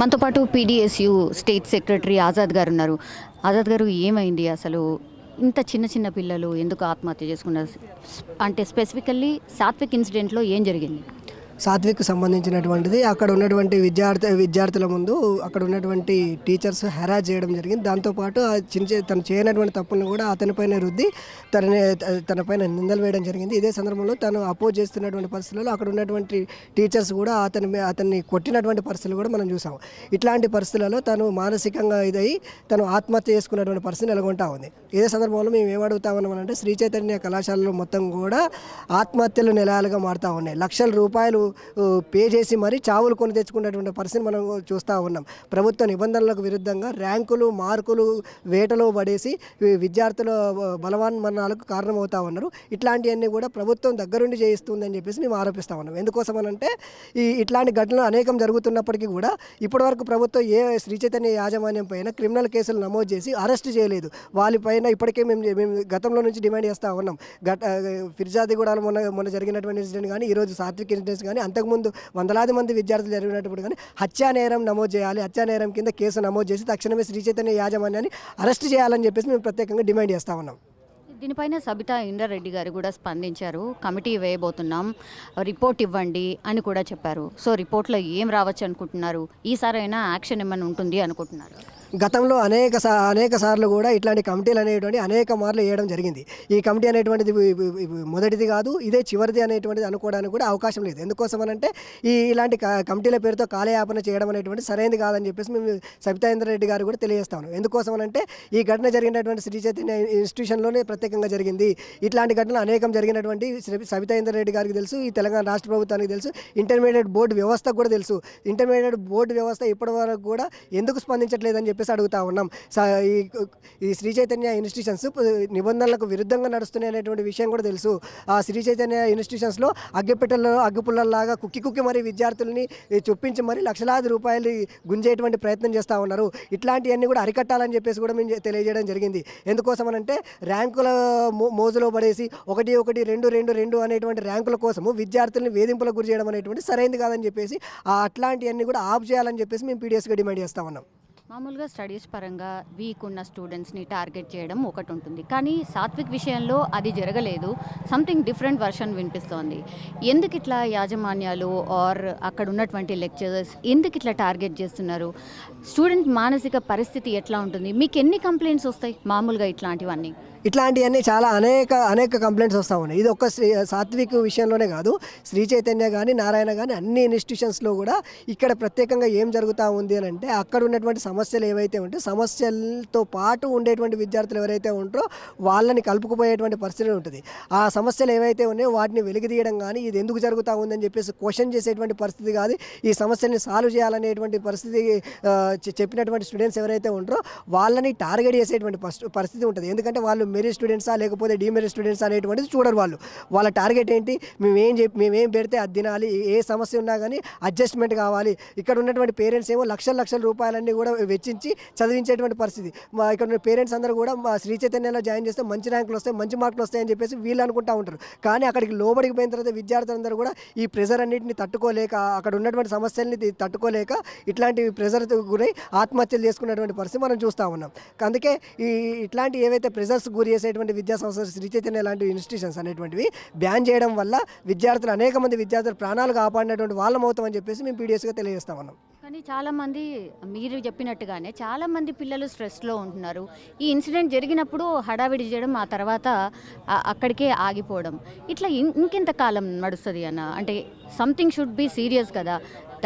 మనతో పాటు PDSU state secretary Azad గారు ఉన్నారు ఆజాద్ గారు ఏమైంది అసలు ఇంత చిన్న చిన్న పిల్లలు ఎందుకు ఆత్మహత్య చేసుకున్నారు అంటే స్పెసిఫికల్లీ సాత్విక్ ఇన్సిడెంట్లో ఏం జరిగింది సాత్విక్ సంబంధించినటువంటిది అక్కడ ఉన్నటువంటి విద్యార్థి విద్యార్థుల ముందు అక్కడ ఉన్నటువంటి టీచర్స్ హెరాజ్ చేయడం జరిగింది దాంతోపాటు చిన్న తను చేయనటువంటి తప్పులను కూడా అతనిపైన రుద్ది తనని తనపైన నిందలు వేయడం జరిగింది ఇదే సందర్భంలో తను అపోజ్ చేస్తున్నటువంటి పరిస్థితుల్లో అక్కడ ఉన్నటువంటి టీచర్స్ కూడా అతని అతన్ని కొట్టినటువంటి పరిస్థితులు కూడా మనం చూసాం ఇట్లాంటి పరిస్థితులలో తను మానసికంగా ఇదై తను ఆత్మహత్య చేసుకున్నటువంటి పరిస్థితి నెలకొంటా ఉంది ఇదే సందర్భంలో మేము ఏమడుగుతామన్నామంటే శ్రీ చైతన్య కళాశాలలో మొత్తం కూడా ఆత్మహత్యలు నెలాలుగా మారుతూ ఉన్నాయి లక్షల రూపాయలు పే చేసి మరీ చావులు కొని తెచ్చుకున్నటువంటి పరిస్థితి మనం చూస్తూ ఉన్నాం ప్రభుత్వ నిబంధనలకు విరుద్ధంగా ర్యాంకులు మార్కులు వేటలో పడేసి విద్యార్థుల బలవాన్మరణాలకు కారణమవుతూ ఉన్నారు ఇట్లాంటివన్నీ కూడా ప్రభుత్వం దగ్గరుండి చేయిస్తుందని చెప్పేసి మేము ఆరోపిస్తూ ఉన్నాం ఎందుకోసం అంటే ఈ ఇట్లాంటి ఘటనలు అనేకం జరుగుతున్నప్పటికీ కూడా ఇప్పటివరకు ప్రభుత్వం ఏ శ్రీ చైతన్య యాజమాన్యం పైన క్రిమినల్ కేసులు నమోదు చేసి అరెస్ట్ చేయలేదు వాళ్ళపైన ఇప్పటికే మేము మేము గతంలో నుంచి డిమాండ్ చేస్తూ ఉన్నాం గట కూడా మొన్న మొన్న జరిగినటువంటి ఇన్సిడెంట్ కానీ ఈరోజు సాత్విక ఇన్సిడెంట్స్ కానీ కానీ అంతకుముందు వందలాది మంది విద్యార్థులు జరిగినప్పుడు కానీ హత్యా నేరం నమోదు చేయాలి హత్యా నేరం కింద కేసు నమోదు చేసి తక్షణమే శ్రీ చైతన్య యాజమాన్యాన్ని అరెస్ట్ చేయాలని చెప్పేసి మేము ప్రత్యేకంగా డిమాండ్ చేస్తా ఉన్నాం దీనిపైన సబితా ఇంద్రారెడ్డి గారు కూడా స్పందించారు కమిటీ వేయబోతున్నాం రిపోర్ట్ ఇవ్వండి అని కూడా చెప్పారు సో రిపోర్ట్లో ఏం రావచ్చు అనుకుంటున్నారు ఈసారైనా యాక్షన్ ఏమైనా ఉంటుంది అనుకుంటున్నారు గతంలో అనేక అనేక సార్లు కూడా ఇట్లాంటి కమిటీలు అనేటువంటి అనేక మార్లు వేయడం జరిగింది ఈ కమిటీ అనేటువంటిది మొదటిది కాదు ఇదే చివరిది అనేటువంటిది అనుకోవడానికి కూడా అవకాశం లేదు ఎందుకోసం అనంటే ఈ ఇలాంటి కమిటీల పేరుతో కాలయాపన చేయడం అనేటువంటి సరైనది కాదని చెప్పేసి మేము సబితాయేంద్ర రెడ్డి గారు కూడా తెలియజేస్తాను ఎందుకోసం అనంటే ఈ ఘటన జరిగినటువంటి శ్రీ చైతన్య ఇన్స్టిట్యూషన్లోనే ప్రత్యేకంగా జరిగింది ఇట్లాంటి ఘటనలు అనేకం జరిగినటువంటి సబితాయేంద్ర రెడ్డి గారికి తెలుసు ఈ తెలంగాణ రాష్ట్ర ప్రభుత్వానికి తెలుసు ఇంటర్మీడియట్ బోర్డు వ్యవస్థకు కూడా తెలుసు ఇంటర్మీడియట్ బోర్డు వ్యవస్థ ఇప్పటి వరకు కూడా ఎందుకు స్పందించట్లేదని చెప్పి చెప్పేసి అడుగుతా ఉన్నాం ఈ శ్రీ చైతన్య ఇన్స్టిట్యూషన్స్ నిబంధనలకు విరుద్ధంగా నడుస్తున్నాయి అనేటువంటి విషయం కూడా తెలుసు ఆ శ్రీ చైతన్య ఇన్స్టిట్యూషన్స్లో అగ్గిపెట్టెల్లో అగ్గిపుల్లల్లాగా కుక్కి కుక్కి మరి విద్యార్థులని చొప్పించి మరి లక్షలాది రూపాయలు గుంజేటువంటి ప్రయత్నం చేస్తూ ఉన్నారు ఇట్లాంటివన్నీ కూడా అరికట్టాలని చెప్పేసి కూడా మేము తెలియజేయడం జరిగింది ఎందుకోసం అంటే ర్యాంకుల మోజులో పడేసి ఒకటి ఒకటి రెండు రెండు రెండు అనేటువంటి ర్యాంకుల కోసము విద్యార్థుల్ని వేధింపులకు గురి చేయడం అనేటువంటి సరైంది కాదని చెప్పేసి అట్లాంటివన్నీ కూడా ఆఫ్ చేయాలని చెప్పేసి మేము పీడిఎస్గా డిమాండ్ చేస్తా ఉన్నాం మామూలుగా స్టడీస్ పరంగా వీక్ ఉన్న స్టూడెంట్స్ని టార్గెట్ చేయడం ఒకటి ఉంటుంది కానీ సాత్విక్ విషయంలో అది జరగలేదు సంథింగ్ డిఫరెంట్ వర్షన్ వినిపిస్తోంది ఎందుకు ఇట్లా యాజమాన్యాలు ఆర్ అక్కడ ఉన్నటువంటి లెక్చరర్స్ ఎందుకు ఇట్లా టార్గెట్ చేస్తున్నారు స్టూడెంట్ మానసిక పరిస్థితి ఎట్లా ఉంటుంది మీకు ఎన్ని కంప్లైంట్స్ వస్తాయి మామూలుగా ఇట్లాంటివన్నీ ఇట్లాంటివన్నీ చాలా అనేక అనేక కంప్లైంట్స్ వస్తూ ఉన్నాయి ఇది ఒక శ్రీ సాత్విక్ విషయంలోనే కాదు శ్రీ చైతన్య కానీ నారాయణ కానీ అన్ని ఇన్స్టిట్యూషన్స్లో కూడా ఇక్కడ ప్రత్యేకంగా ఏం జరుగుతూ ఉంది అని అంటే అక్కడ ఉన్నటువంటి సమస్యలు ఏవైతే ఉంటే సమస్యలతో పాటు ఉండేటువంటి విద్యార్థులు ఎవరైతే ఉంటారో వాళ్ళని కలుపుకుపోయేటువంటి పరిస్థితి ఉంటుంది ఆ సమస్యలు ఏవైతే ఉన్నాయో వాటిని తీయడం కానీ ఇది ఎందుకు జరుగుతూ ఉందని చెప్పేసి క్వశ్చన్ చేసేటువంటి పరిస్థితి కాదు ఈ సమస్యల్ని సాల్వ్ చేయాలనేటువంటి పరిస్థితి చెప్పినటువంటి స్టూడెంట్స్ ఎవరైతే ఉంటారో వాళ్ళని టార్గెట్ చేసేటువంటి పరిస్థితి ఉంటుంది ఎందుకంటే వాళ్ళు మెరిట్ స్టూడెంట్సా లేకపోతే డిమెరిట్ స్టూడెంట్స్ అనేటువంటిది చూడరు వాళ్ళు వాళ్ళ టార్గెట్ ఏంటి మేమేం చెప్పి మేమేం పెడితే అది తినాలి ఏ సమస్య ఉన్నా కానీ అడ్జస్ట్మెంట్ కావాలి ఇక్కడ ఉన్నటువంటి పేరెంట్స్ ఏమో లక్షల లక్షల రూపాయలన్నీ కూడా వెచ్చించి చదివించేటువంటి పరిస్థితి మా ఇక్కడ ఉన్న పేరెంట్స్ అందరూ కూడా మా శ్రీ చైతన్యంలో జాయిన్ చేస్తే మంచి ర్యాంకులు వస్తాయి మంచి మార్కులు వస్తాయని చెప్పేసి వీళ్ళు అనుకుంటూ ఉంటారు కానీ అక్కడికి లోబడికి పోయిన తర్వాత విద్యార్థులందరూ కూడా ఈ ప్రెజర్ అన్నింటిని తట్టుకోలేక అక్కడ ఉన్నటువంటి సమస్యల్ని తట్టుకోలేక ఇట్లాంటి ప్రెజర్ గురై ఆత్మహత్యలు చేసుకున్నటువంటి పరిస్థితి మనం చూస్తూ ఉన్నాం అందుకే ఈ ఇట్లాంటి ఏవైతే ప్రెజర్స్ గురి చేసేటువంటి విద్యా సంస్థలు శ్రీ చైతన్య లాంటి ఇన్స్టిట్యూషన్స్ అనేటువంటివి బ్యాన్ చేయడం వల్ల విద్యార్థులు అనేక మంది విద్యార్థులు ప్రాణాలు కాపాడినటువంటి వాళ్ళం అవుతామని చెప్పేసి మేము పీడిఎస్గా తెలియజేస్తామన్నాం కానీ చాలామంది మీరు చెప్పినట్టుగానే చాలామంది పిల్లలు స్ట్రెస్లో ఉంటున్నారు ఈ ఇన్సిడెంట్ జరిగినప్పుడు హడావిడి చేయడం ఆ తర్వాత అక్కడికే ఆగిపోవడం ఇట్లా ఇంకెంత కాలం నడుస్తుంది అన్న అంటే సంథింగ్ షుడ్ బి సీరియస్ కదా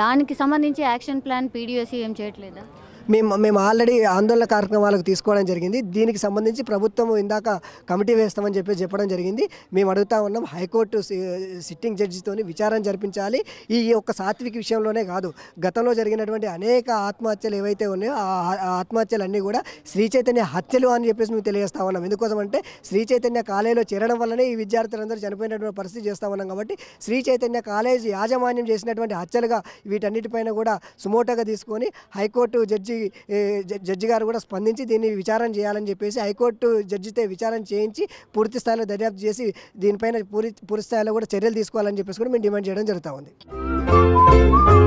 దానికి సంబంధించి యాక్షన్ ప్లాన్ పీడిఎస్సీ e ఏం చేయట్లేదా మేము మేము ఆల్రెడీ ఆందోళన కార్యక్రమాలకు తీసుకోవడం జరిగింది దీనికి సంబంధించి ప్రభుత్వం ఇందాక కమిటీ వేస్తామని చెప్పి చెప్పడం జరిగింది మేము అడుగుతా ఉన్నాం హైకోర్టు సిట్టింగ్ జడ్జితో విచారణ జరిపించాలి ఈ యొక్క సాత్విక విషయంలోనే కాదు గతంలో జరిగినటువంటి అనేక ఆత్మహత్యలు ఏవైతే ఉన్నాయో ఆ ఆత్మహత్యలు అన్నీ కూడా శ్రీ చైతన్య హత్యలు అని చెప్పేసి మేము తెలియజేస్తా ఉన్నాం ఎందుకోసం అంటే శ్రీ చైతన్య కాలేజీలో చేరడం వల్లనే ఈ విద్యార్థులందరూ చనిపోయినటువంటి పరిస్థితి చేస్తా ఉన్నాం కాబట్టి శ్రీ చైతన్య కాలేజీ యాజమాన్యం చేసినటువంటి హత్యలుగా వీటన్నిటిపైన కూడా సుమోటగా తీసుకొని హైకోర్టు జడ్జి జడ్జి జడ్జి గారు కూడా స్పందించి దీన్ని విచారణ చేయాలని చెప్పేసి హైకోర్టు జడ్జితో విచారణ చేయించి పూర్తి స్థాయిలో దర్యాప్తు చేసి దీనిపైన పూర్తి పూర్తి స్థాయిలో కూడా చర్యలు తీసుకోవాలని చెప్పేసి కూడా మేము డిమాండ్ చేయడం జరుగుతూ ఉంది